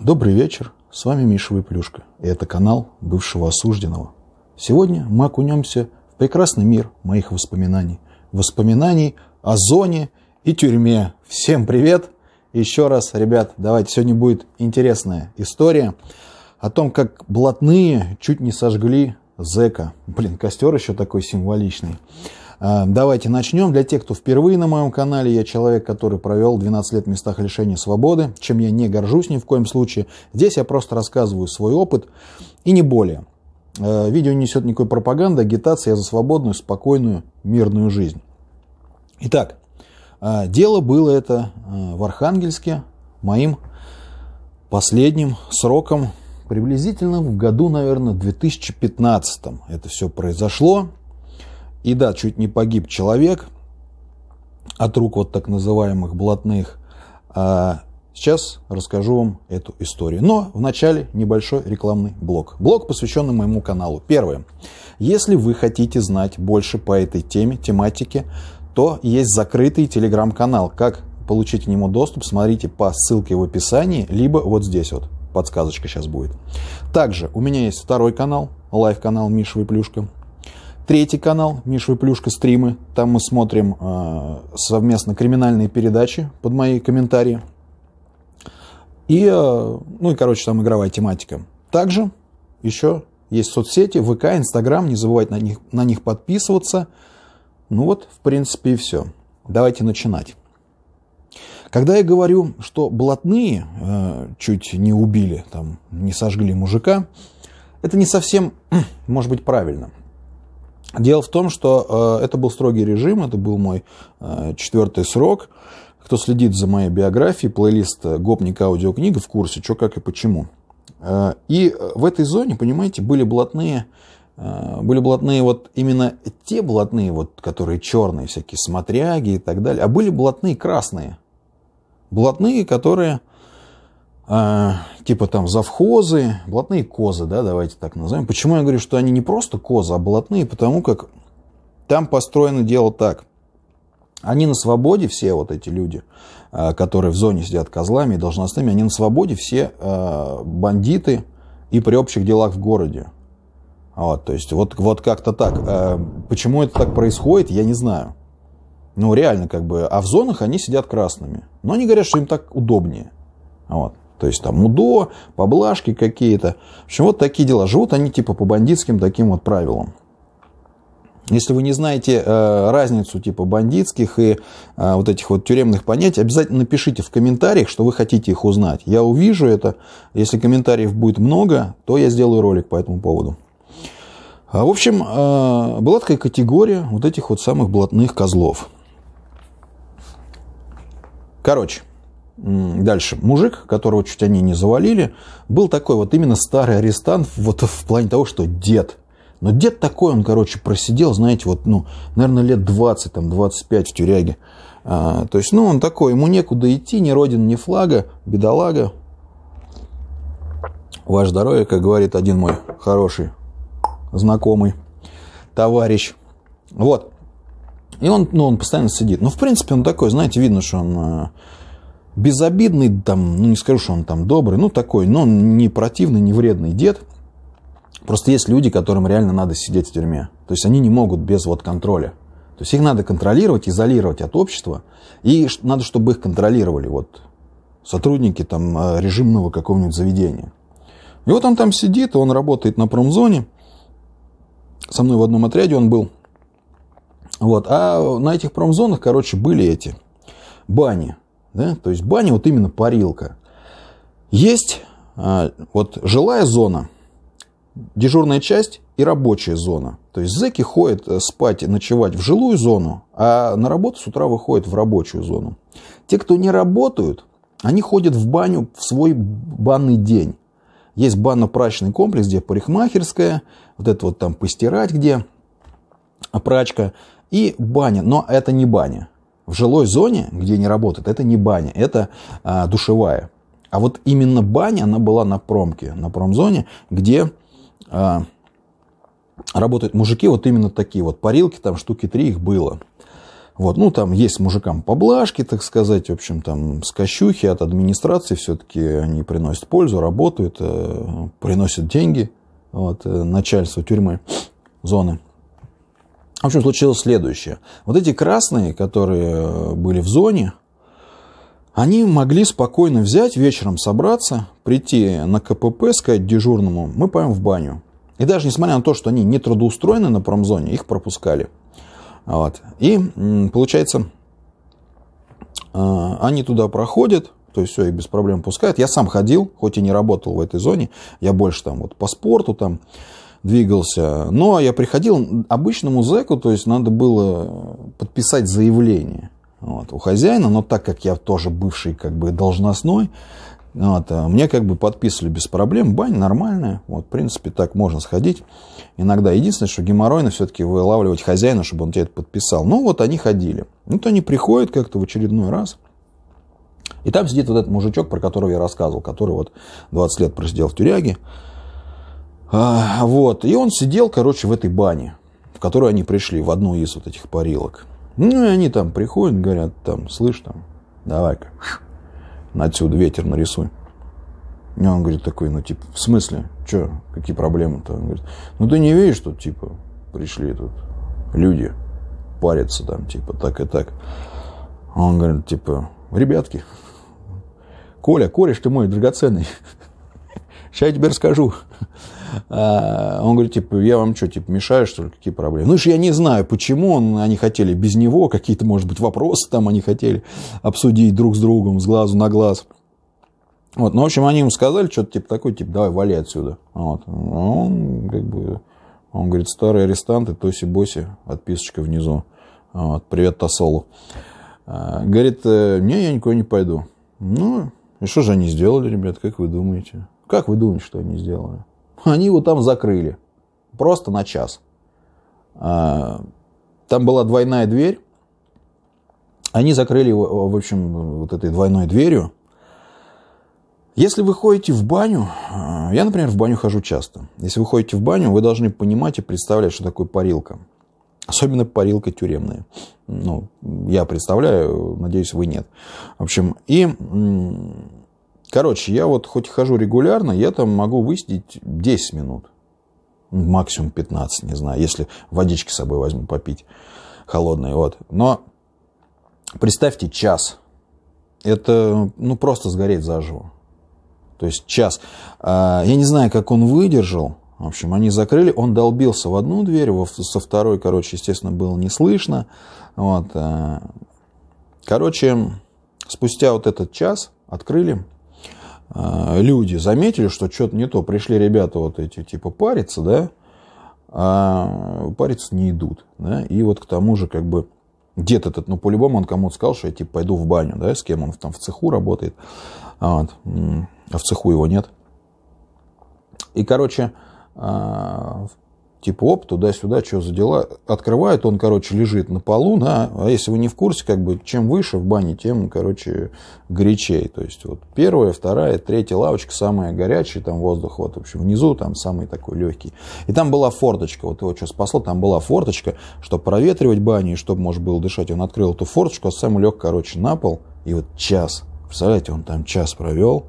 Добрый вечер, с вами Миша Выплюшка, и это канал бывшего осужденного. Сегодня мы окунемся в прекрасный мир моих воспоминаний. Воспоминаний о зоне и тюрьме. Всем привет! Еще раз, ребят, давайте, сегодня будет интересная история о том, как блатные чуть не сожгли зэка. Блин, костер еще такой символичный. Эм, давайте начнем. Для тех, кто впервые на моем канале, я человек, который провел 12 лет в местах лишения свободы, чем я не горжусь ни в коем случае. Здесь я просто рассказываю свой опыт и не более. Э, видео не несет никакой пропаганды, агитация за свободную, спокойную, мирную жизнь. Итак, э, дело было это э, в Архангельске моим последним сроком, приблизительно в году, наверное, 2015 это все произошло. И да, чуть не погиб человек от рук вот так называемых блатных. А, сейчас расскажу вам эту историю. Но вначале небольшой рекламный блок. Блок, посвященный моему каналу. Первое. Если вы хотите знать больше по этой теме, тематике, то есть закрытый телеграм-канал. Как получить к нему доступ, смотрите по ссылке в описании, либо вот здесь вот подсказочка сейчас будет. Также у меня есть второй канал, лайв-канал Мишевый Плюшка. Третий канал Миша Плюшка стримы. Там мы смотрим э, совместно криминальные передачи под мои комментарии. И, э, ну и, короче, там игровая тематика. Также еще есть соцсети, ВК, Инстаграм. Не забывайте на них, на них подписываться. Ну вот, в принципе, и все. Давайте начинать. Когда я говорю, что блатные э, чуть не убили, там, не сожгли мужика, это не совсем, может быть, правильно. Дело в том, что э, это был строгий режим, это был мой э, четвертый срок. Кто следит за моей биографией, плейлист э, «Гопник аудиокнига» в курсе, что, как и почему. и в этой зоне, понимаете, были блатные, были блатные вот именно те блатные, вот, которые черные, всякие смотряги и так далее, а были блатные красные. Блатные, которые а, типа там завхозы, блатные козы, да, давайте так назовем. Почему я говорю, что они не просто козы, а блатные? Потому как там построено дело так. Они на свободе, все вот эти люди, а, которые в зоне сидят козлами и должностными, они на свободе, все а, бандиты и при общих делах в городе. Вот, то есть вот, вот как-то так. почему это так происходит, я не знаю. Ну, реально, как бы. А в зонах они сидят красными. Но они говорят, что им так удобнее. Вот. То есть там УДО, поблажки какие-то. В общем, вот такие дела. Живут они типа по бандитским таким вот правилам. Если вы не знаете э, разницу типа бандитских и э, вот этих вот тюремных понятий, обязательно напишите в комментариях, что вы хотите их узнать. Я увижу это. Если комментариев будет много, то я сделаю ролик по этому поводу. А, в общем, э, была такая категория вот этих вот самых блатных козлов. Короче, Дальше. Мужик, которого чуть они не завалили, был такой вот именно старый арестант вот в плане того, что дед. Но дед такой, он, короче, просидел, знаете, вот, ну, наверное, лет 20, там, 25 в тюряге. А, то есть, ну, он такой, ему некуда идти, ни родина, ни флага, бедолага. Ваше здоровье, как говорит один мой хороший знакомый товарищ. Вот. И он, ну, он постоянно сидит. Ну, в принципе, он такой, знаете, видно, что он э, безобидный, там, ну не скажу, что он там добрый, ну такой, но не противный, не вредный дед. Просто есть люди, которым реально надо сидеть в тюрьме. То есть они не могут без вот контроля. То есть их надо контролировать, изолировать от общества. И надо, чтобы их контролировали вот сотрудники там э, режимного какого-нибудь заведения. И вот он там сидит, он работает на промзоне. Со мной в одном отряде он был. Вот. А на этих промзонах, короче, были эти бани. Да? То есть баня вот именно парилка. Есть а, вот жилая зона, дежурная часть и рабочая зона. То есть зэки ходят э, спать и ночевать в жилую зону, а на работу с утра выходят в рабочую зону. Те, кто не работают, они ходят в баню в свой банный день. Есть банно-прачечный комплекс, где парикмахерская, вот это вот там постирать где, прачка и баня. Но это не баня. В жилой зоне, где не работает, это не баня, это а, душевая. А вот именно баня, она была на промке, на промзоне, где а, работают мужики вот именно такие вот. Парилки там штуки три их было. Вот, ну, там есть мужикам поблажки, так сказать, в общем, там, скощухи от администрации все-таки они приносят пользу, работают, э, приносят деньги, вот, э, начальству тюрьмы, зоны. А, в общем, случилось следующее. Вот эти красные, которые э, были в зоне, они могли спокойно взять, вечером собраться, прийти на КПП, сказать дежурному, мы поем в баню. И даже несмотря на то, что они не трудоустроены на промзоне, их пропускали. Вот. И получается, э, они туда проходят, то есть все, их без проблем пускают. Я сам ходил, хоть и не работал в этой зоне, я больше там вот по спорту там, двигался. Но я приходил обычному зэку, то есть надо было подписать заявление вот, у хозяина, но так как я тоже бывший как бы должностной, вот, а мне как бы подписывали без проблем, бань нормальная, вот, в принципе, так можно сходить. Иногда единственное, что геморройно все-таки вылавливать хозяина, чтобы он тебе это подписал. Ну вот они ходили. ну Вот они приходят как-то в очередной раз. И там сидит вот этот мужичок, про которого я рассказывал, который вот 20 лет просидел в тюряге. А, вот. И он сидел, короче, в этой бане, в которую они пришли, в одну из вот этих парилок. Ну, и они там приходят, говорят, там, слышь, там, давай-ка, отсюда ветер нарисуй. И он говорит такой, ну, типа, в смысле? Че, какие проблемы-то? Он говорит, ну, ты не видишь тут, типа, пришли тут люди, парятся там, типа, так и так. Он говорит, типа, ребятки, Коля, кореш ты мой драгоценный, сейчас я тебе расскажу. А, он говорит, типа, я вам что, типа, мешаю, что ли, какие проблемы? Ну, же я не знаю, почему он, они хотели без него, какие-то, может быть, вопросы там они хотели обсудить друг с другом, с глазу на глаз. Вот, ну, в общем, они ему сказали что-то, типа, такой, типа, давай, вали отсюда. Вот. Ну, он, как бы, он говорит, старые арестанты, тоси-боси, отписочка внизу. Вот, привет, Тасолу. А, говорит, «Э, не, я никуда не пойду. Ну, и что же они сделали, ребят, как вы думаете? Как вы думаете, что они сделали? Они его там закрыли. Просто на час. А, там была двойная дверь. Они закрыли его, в общем, вот этой двойной дверью. Если вы ходите в баню, а, я, например, в баню хожу часто. Если вы ходите в баню, вы должны понимать и представлять, что такое парилка. Особенно парилка тюремная. Ну, я представляю, надеюсь, вы нет. В общем, и Короче, я вот хоть хожу регулярно, я там могу высидеть 10 минут. Ну, максимум 15, не знаю, если водички с собой возьму попить холодной. Вот. Но представьте час. Это ну, просто сгореть заживо. То есть час. А, я не знаю, как он выдержал. В общем, они закрыли. Он долбился в одну дверь, со второй, короче, естественно, было не слышно. Вот. Э. Короче, спустя вот этот час открыли. А, люди заметили, что что-то не то. Пришли ребята вот эти, типа, париться, да, а париться не идут, да. И вот к тому же, как бы, дед этот, ну, по-любому он кому-то сказал, что я, типа, пойду в баню, да, с кем он там в цеху работает, а вот. а в цеху его нет. И, короче, а, Типа, оп, туда-сюда, что за дела. Открывает, он, короче, лежит на полу, на, а если вы не в курсе, как бы, чем выше в бане, тем, короче, горячей. То есть, вот первая, вторая, третья лавочка, самая горячая, там воздух, вот, в общем внизу, там самый такой легкий. И там была форточка, вот его что спасло, там была форточка, чтобы проветривать баню, и чтобы может было дышать, он открыл эту форточку, а сам лег, короче, на пол, и вот час, представляете, он там час провел,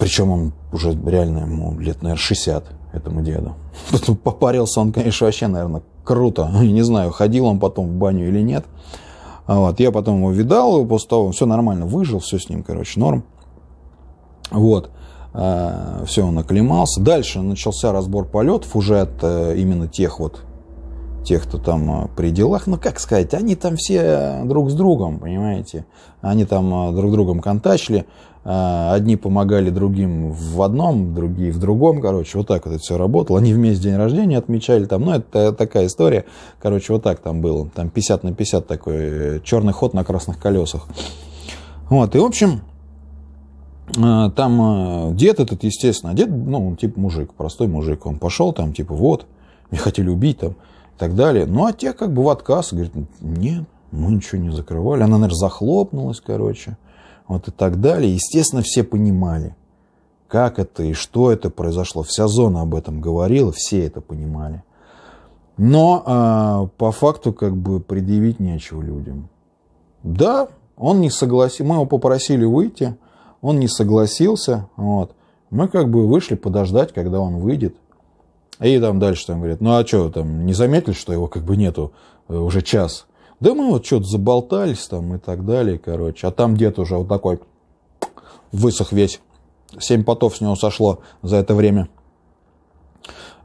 причем он уже реально ему лет, наверное, 60 этому деду. Попарился он, конечно, вообще, наверное, круто. Не знаю, ходил он потом в баню или нет. А вот, я потом его видал, и после того все нормально, выжил, все с ним, короче, норм. Вот, а, все, он оклемался. Дальше начался разбор полетов уже от э, именно тех вот, тех, кто там э, при делах. Ну, как сказать, они там все друг с другом, понимаете. Они там э, друг с другом контачили. А, одни помогали другим в одном, другие в другом. Короче, вот так вот это все работало. Они вместе день рождения отмечали там. Ну, это такая история. Короче, вот так там было. Там 50 на 50 такой э, черный ход на красных колесах. Вот, и в общем, э, там э, дед этот, естественно, дед, ну, он типа мужик, простой мужик, он пошел там, типа, вот, не хотели убить там, и так далее. Ну, а те как бы в отказ, говорит, нет, мы ничего не закрывали. Она, наверное, захлопнулась, короче вот и так далее. Естественно, все понимали, как это и что это произошло. Вся зона об этом говорила, все это понимали. Но а, по факту как бы предъявить нечего людям. Да, он не согласился. Мы его попросили выйти, он не согласился. Вот. Мы как бы вышли подождать, когда он выйдет. И там дальше там говорят, ну а что, там не заметили, что его как бы нету э, уже час? Да мы вот что-то заболтались там и так далее, короче. А там дед уже вот такой высох весь. Семь потов с него сошло за это время.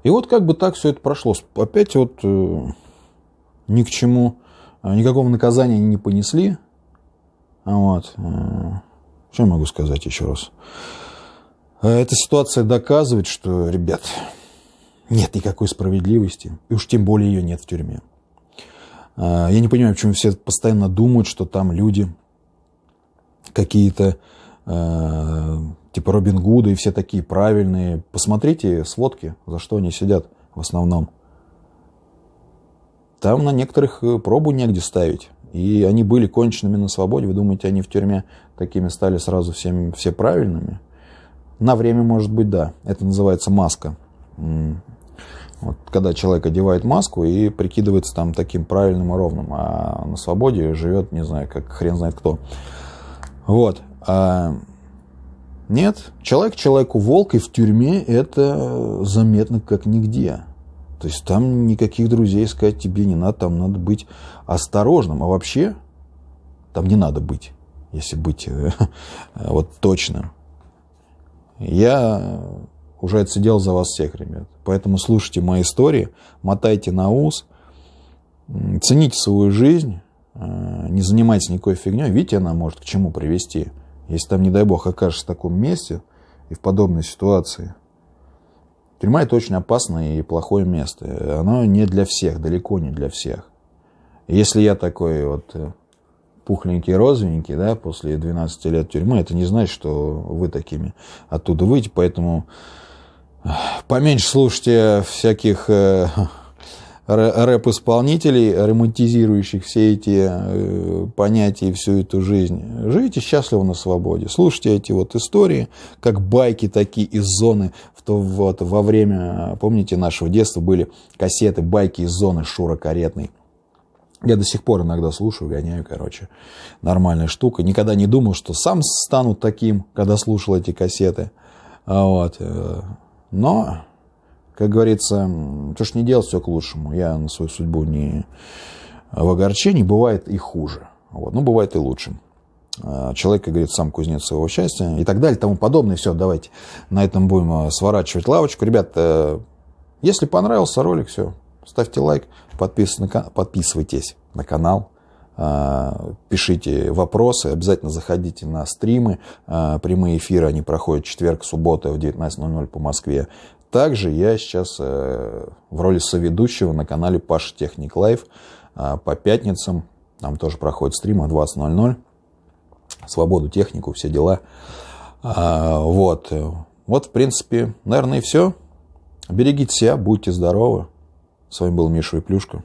И вот как бы так все это прошло. Опять вот э, ни к чему, э, никакого наказания не понесли. А вот. Э, что я могу сказать еще раз? Э, эта ситуация доказывает, что, ребят, нет никакой справедливости. И уж тем более ее нет в тюрьме. А, я не понимаю, почему все постоянно думают, что там люди какие-то а, типа Робин Гуда и все такие правильные. Посмотрите сводки, за что они сидят в основном. Там на некоторых э, пробу негде ставить. И они были конченными на свободе. Вы думаете, они в тюрьме такими стали сразу всем, все правильными? На время, может быть, да. Это называется маска. Вот когда человек одевает маску и прикидывается там таким правильным и ровным, а на свободе живет, не знаю, как хрен знает кто. Вот. А нет, человек человеку волк, и в тюрьме это заметно как нигде. То есть там никаких друзей искать тебе не надо, там надо быть осторожным. А вообще там не надо быть, если быть э, вот точным. Я уже отсидел за вас всех, ребят. Поэтому слушайте мои истории, мотайте на ус, цените свою жизнь, э, не занимайтесь никакой фигней. Видите, она может к чему привести. Если там, не дай бог, окажешься в таком месте и в подобной ситуации. Тюрьма – это очень опасное и плохое место. Оно не для всех, далеко не для всех. Если я такой вот э, пухленький розовенький, да, после 12 лет тюрьмы, это не значит, что вы такими оттуда выйдете. Поэтому Поменьше слушайте всяких э, рэп-исполнителей, романтизирующих все эти э, понятия и всю эту жизнь. Живите счастливо на свободе. Слушайте эти вот истории, как байки такие из зоны. В то, вот, во время, помните, нашего детства были кассеты, байки из зоны Шура Каретный. Я до сих пор иногда слушаю, гоняю, короче. Нормальная штука. Никогда не думал, что сам стану таким, когда слушал эти кассеты. А вот. Э, но, как говорится, то, что не делал все к лучшему. Я на свою судьбу не э, в огорчении. Бывает и хуже. Вот. Ну, бывает и лучше. Э, человек, как говорит, сам кузнец своего счастья и так далее, тому подобное. Все, давайте на этом будем э, сворачивать лавочку. Ребят, если понравился ролик, все, ставьте лайк, подписывайтесь на канал а, пишите вопросы, обязательно заходите на стримы, а, прямые эфиры, они проходят четверг, суббота в 19.00 по Москве. Также я сейчас э, в роли соведущего на канале Паша Техник Лайв а, по пятницам, там тоже проходит стримы в 20.00, свободу технику, все дела. Вот, вот в принципе, наверное, и все. Берегите себя, будьте здоровы. С вами был Миша и Плюшка.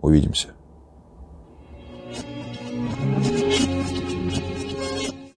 Увидимся.